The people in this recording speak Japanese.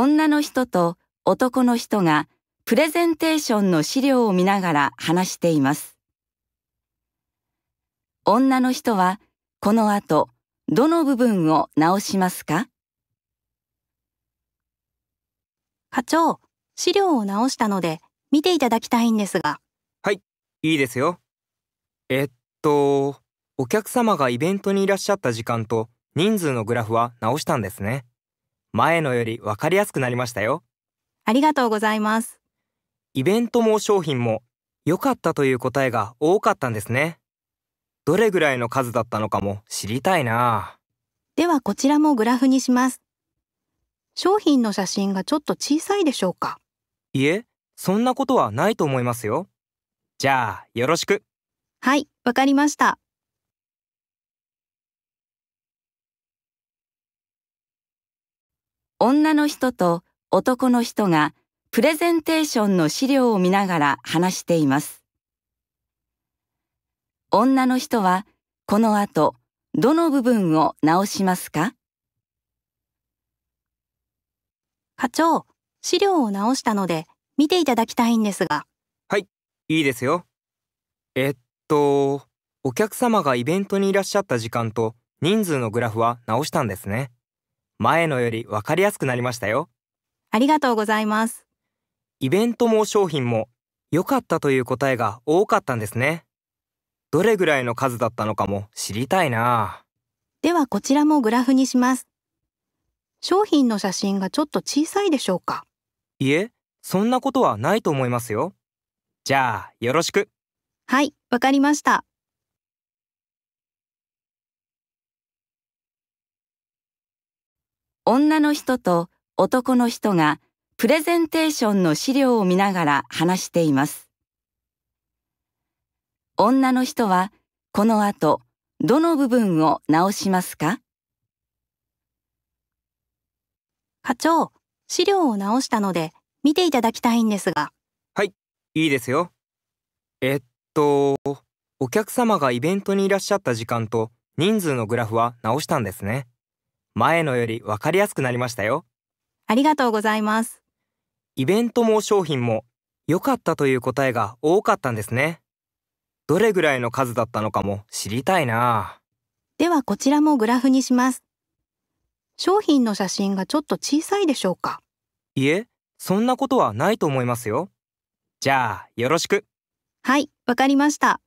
女の人と男の人がプレゼンテーションの資料を見ながら話しています。女の人はこの後どの部分を直しますか課長、資料を直したので見ていただきたいんですが。はい、いいですよ。えっと、お客様がイベントにいらっしゃった時間と人数のグラフは直したんですね。前のよりわかりやすくなりましたよ。ありがとうございます。イベントも商品も良かったという答えが多かったんですね。どれぐらいの数だったのかも知りたいなではこちらもグラフにします。商品の写真がちょっと小さいでしょうかいえ、そんなことはないと思いますよ。じゃあ、よろしく。はい、わかりました。女の人と男の人がプレゼンテーションの資料を見ながら話しています。女の人はこの後どの部分を直しますか課長、資料を直したので見ていただきたいんですが。はい、いいですよ。えっと、お客様がイベントにいらっしゃった時間と人数のグラフは直したんですね。前のよりわかりやすくなりましたよ。ありがとうございます。イベントも商品も良かったという答えが多かったんですね。どれぐらいの数だったのかも知りたいなではこちらもグラフにします。商品の写真がちょっと小さいでしょうかいえ、そんなことはないと思いますよ。じゃあ、よろしく。はい、わかりました。の人と男の人がプレゼンテーションの資料を見ながら話しています。女の人はこの後どの部分を直しますか課長、資料を直したので見ていただきたいんですが。はい、いいですよ。えっと、お客様がイベントにいらっしゃった時間と人数のグラフは直したんですね。前のより分かりやすくなりましたよ。ありがとうございます。イベントも商品も良かったという答えが多かったんですね。どれぐらいの数だったのかも知りたいなではこちらもグラフにします。商品の写真がちょっと小さいでしょうかいえ、そんなことはないと思いますよ。じゃあ、よろしく。はい、わかりました。